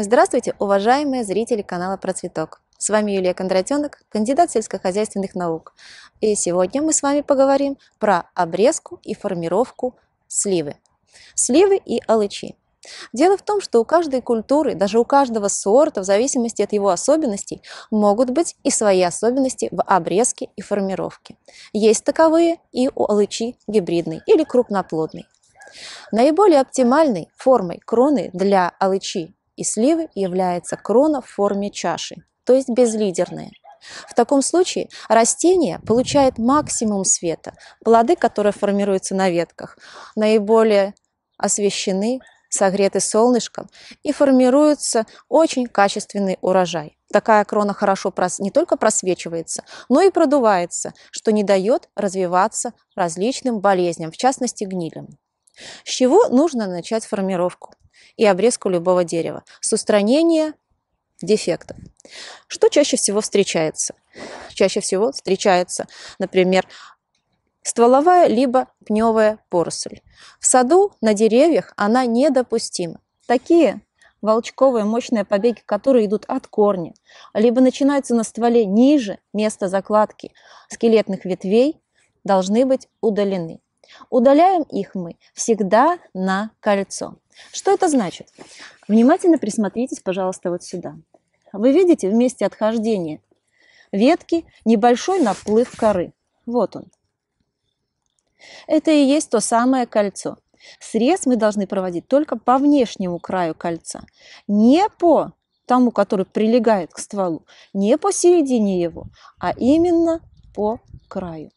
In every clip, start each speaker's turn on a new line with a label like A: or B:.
A: Здравствуйте, уважаемые зрители канала Процветок. С вами Юлия Кондратенок, кандидат сельскохозяйственных наук. И сегодня мы с вами поговорим про обрезку и формировку сливы. Сливы и алычи. Дело в том, что у каждой культуры, даже у каждого сорта, в зависимости от его особенностей, могут быть и свои особенности в обрезке и формировке. Есть таковые и у алычи гибридной или крупноплодной. Наиболее оптимальной формой кроны для алычи и сливы является крона в форме чаши, то есть безлидерные. В таком случае растение получает максимум света, плоды, которые формируются на ветках, наиболее освещены, согреты солнышком и формируется очень качественный урожай. Такая крона хорошо прос... не только просвечивается, но и продувается, что не дает развиваться различным болезням, в частности гнилям. С чего нужно начать формировку? и обрезку любого дерева с устранения дефектов. Что чаще всего встречается? Чаще всего встречается, например, стволовая либо пневая поросль. В саду на деревьях она недопустима. Такие волчковые мощные побеги, которые идут от корня, либо начинаются на стволе ниже места закладки скелетных ветвей, должны быть удалены. Удаляем их мы всегда на кольцо. Что это значит? Внимательно присмотритесь, пожалуйста, вот сюда. Вы видите в месте отхождения ветки небольшой наплыв коры. Вот он. Это и есть то самое кольцо. Срез мы должны проводить только по внешнему краю кольца, не по тому, который прилегает к стволу, не по середине его, а именно по краю.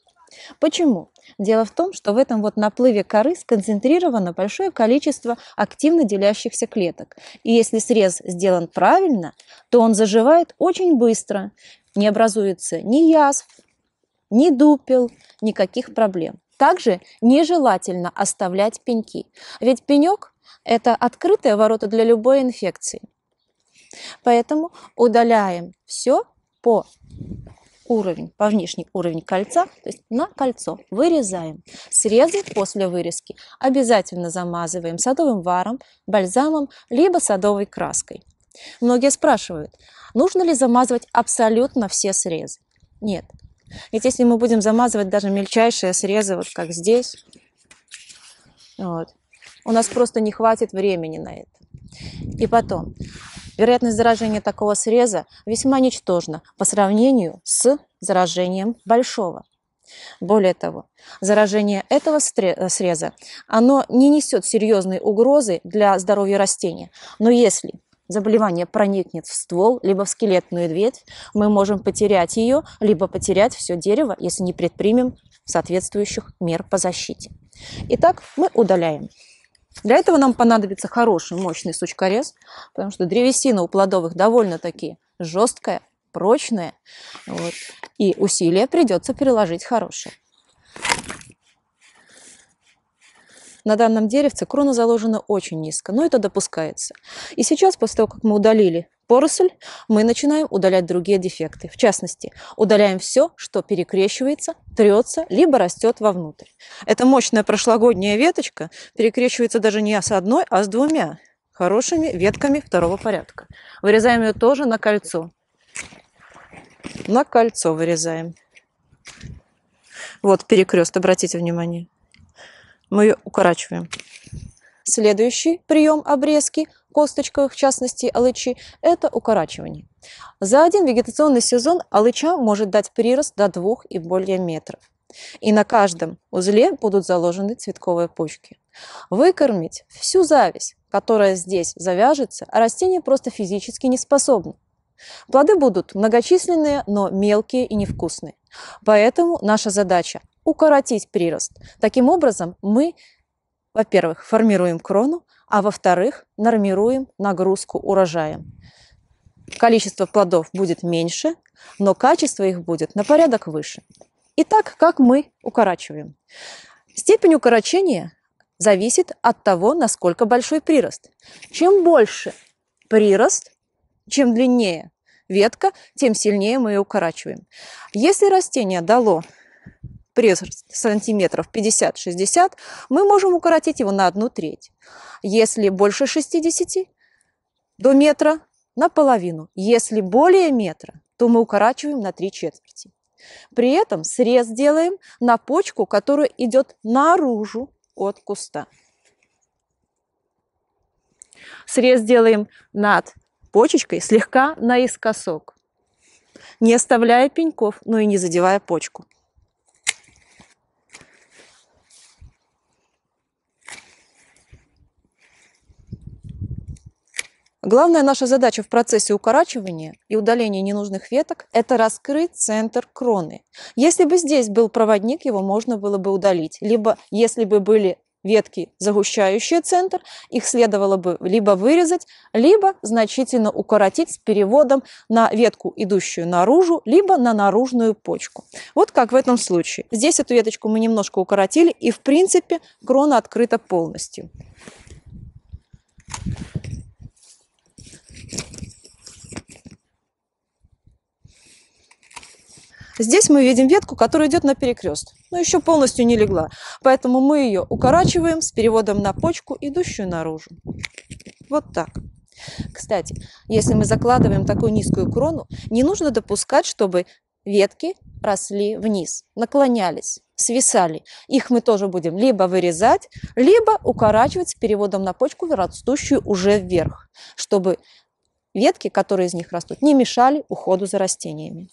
A: Почему? Дело в том, что в этом вот наплыве коры сконцентрировано большое количество активно делящихся клеток. И если срез сделан правильно, то он заживает очень быстро, не образуется ни язв, ни дупел, никаких проблем. Также нежелательно оставлять пеньки, ведь пенек – это открытые ворота для любой инфекции. Поэтому удаляем все по уровень, по внешний уровень кольца, то есть на кольцо вырезаем. Срезы после вырезки обязательно замазываем садовым варом, бальзамом, либо садовой краской. Многие спрашивают, нужно ли замазывать абсолютно все срезы? Нет. Ведь если мы будем замазывать даже мельчайшие срезы, вот как здесь, вот, у нас просто не хватит времени на это. И потом, Вероятность заражения такого среза весьма ничтожна по сравнению с заражением большого. Более того, заражение этого э, среза оно не несет серьезной угрозы для здоровья растения. Но если заболевание проникнет в ствол, либо в скелетную ветвь, мы можем потерять ее, либо потерять все дерево, если не предпримем соответствующих мер по защите. Итак, мы удаляем для этого нам понадобится хороший, мощный сучкорез, потому что древесина у плодовых довольно-таки жесткая, прочная, вот, и усилия придется приложить хорошие. На данном деревце крона заложена очень низко, но это допускается. И сейчас, после того, как мы удалили поросль, мы начинаем удалять другие дефекты. В частности, удаляем все, что перекрещивается, трется, либо растет вовнутрь. Эта мощная прошлогодняя веточка перекрещивается даже не с одной, а с двумя хорошими ветками второго порядка. Вырезаем ее тоже на кольцо. На кольцо вырезаем. Вот перекрест, обратите внимание мы ее укорачиваем. Следующий прием обрезки косточка, в частности алычи, это укорачивание. За один вегетационный сезон алыча может дать прирост до двух и более метров. И на каждом узле будут заложены цветковые почки. Выкормить всю зависть, которая здесь завяжется, растение просто физически не способно. Плоды будут многочисленные, но мелкие и невкусные. Поэтому наша задача укоротить прирост. Таким образом, мы, во-первых, формируем крону, а во-вторых, нормируем нагрузку урожая. Количество плодов будет меньше, но качество их будет на порядок выше. Итак, как мы укорачиваем? Степень укорочения зависит от того, насколько большой прирост. Чем больше прирост, чем длиннее ветка, тем сильнее мы ее укорачиваем. Если растение дало пресс сантиметров 50-60, мы можем укоротить его на одну треть. Если больше 60 до метра, наполовину. Если более метра, то мы укорачиваем на три четверти. При этом срез делаем на почку, которая идет наружу от куста. Срез делаем над почечкой, слегка наискосок, не оставляя пеньков, но и не задевая почку. Главная наша задача в процессе укорачивания и удаления ненужных веток – это раскрыть центр кроны. Если бы здесь был проводник, его можно было бы удалить. Либо, если бы были ветки, загущающие центр, их следовало бы либо вырезать, либо значительно укоротить с переводом на ветку, идущую наружу, либо на наружную почку. Вот как в этом случае. Здесь эту веточку мы немножко укоротили, и в принципе крона открыта полностью. Здесь мы видим ветку, которая идет на перекрест, но еще полностью не легла. Поэтому мы ее укорачиваем с переводом на почку, идущую наружу. Вот так. Кстати, если мы закладываем такую низкую крону, не нужно допускать, чтобы ветки росли вниз, наклонялись, свисали. Их мы тоже будем либо вырезать, либо укорачивать с переводом на почку, растущую уже вверх, чтобы ветки, которые из них растут, не мешали уходу за растениями.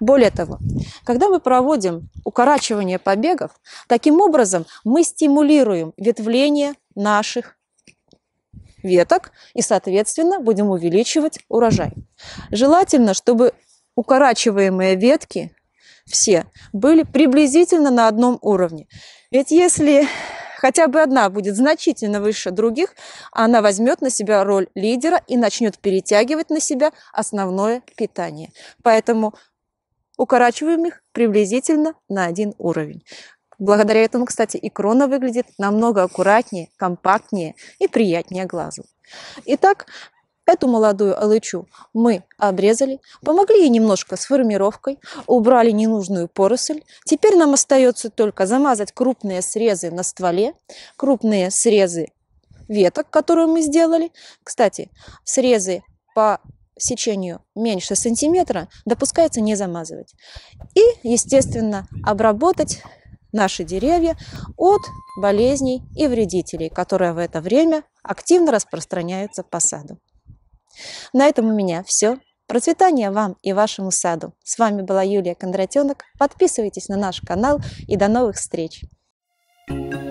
A: Более того, когда мы проводим укорачивание побегов, таким образом мы стимулируем ветвление наших веток и, соответственно, будем увеличивать урожай. Желательно, чтобы укорачиваемые ветки все были приблизительно на одном уровне. Ведь если хотя бы одна будет значительно выше других, она возьмет на себя роль лидера и начнет перетягивать на себя основное питание. Поэтому укорачиваем их приблизительно на один уровень. Благодаря этому, кстати, и крона выглядит намного аккуратнее, компактнее и приятнее глазу. Итак, Эту молодую алычу мы обрезали, помогли ей немножко с формировкой, убрали ненужную поросль. Теперь нам остается только замазать крупные срезы на стволе, крупные срезы веток, которые мы сделали. Кстати, срезы по сечению меньше сантиметра, допускается не замазывать. И, естественно, обработать наши деревья от болезней и вредителей, которые в это время активно распространяются по саду. На этом у меня все. Процветания вам и вашему саду. С вами была Юлия Кондратенок. Подписывайтесь на наш канал и до новых встреч! thank you